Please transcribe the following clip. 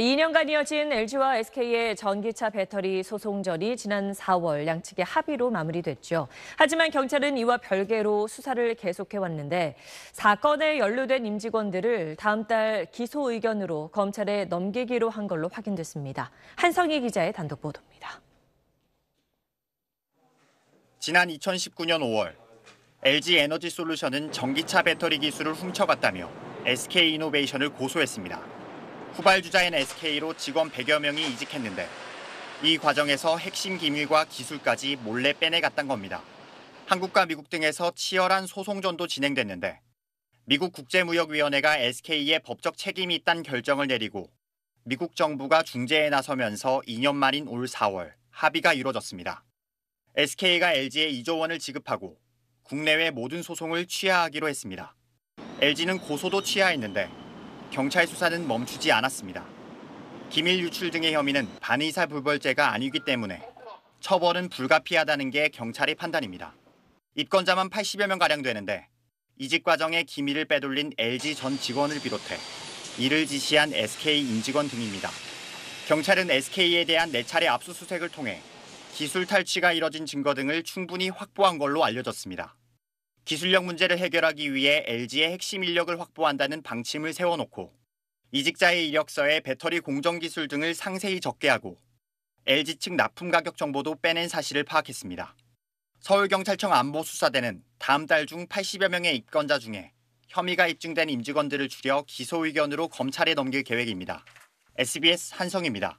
2년간 이어진 LG와 SK의 전기차 배터리 소송절이 지난 4월 양측의 합의로 마무리됐죠. 하지만 경찰은 이와 별개로 수사를 계속해왔는데 사건에 연루된 임직원들을 다음 달 기소 의견으로 검찰에 넘기기로 한 걸로 확인됐습니다. 한성희 기자의 단독 보도입니다. 지난 2019년 5월 LG 에너지 솔루션은 전기차 배터리 기술을 훔쳐갔다며 SK 이노베이션을 고소했습니다. 후발주자인 SK로 직원 100여 명이 이직했는데 이 과정에서 핵심 기밀과 기술까지 몰래 빼내갔던 겁니다. 한국과 미국 등에서 치열한 소송전도 진행됐는데 미국 국제무역위원회가 SK에 법적 책임이 있다는 결정을 내리고 미국 정부가 중재에 나서면서 2년 만인 올 4월 합의가 이뤄졌습니다. SK가 LG에 2조 원을 지급하고 국내외 모든 소송을 취하하기로 했습니다. LG는 고소도 취하했는데 경찰 수사는 멈추지 않았습니다. 기밀 유출 등의 혐의는 반의사 불벌죄가 아니기 때문에 처벌은 불가피하다는 게 경찰의 판단입니다. 입건자만 80여 명가량 되는데 이직 과정에 기밀을 빼돌린 LG 전 직원을 비롯해 이를 지시한 SK 임직원 등입니다. 경찰은 SK에 대한 4차례 압수수색을 통해 기술 탈취가 이뤄진 증거 등을 충분히 확보한 걸로 알려졌습니다. 기술력 문제를 해결하기 위해 LG의 핵심 인력을 확보한다는 방침을 세워놓고 이직자의 이력서에 배터리 공정 기술 등을 상세히 적게하고 LG 측 납품 가격 정보도 빼낸 사실을 파악했습니다. 서울경찰청 안보수사대는 다음 달 중 80여 명의 입건자 중에 혐의가 입증된 임직원들을 줄여 기소 의견으로 검찰에 넘길 계획입니다. SBS 한성입니다.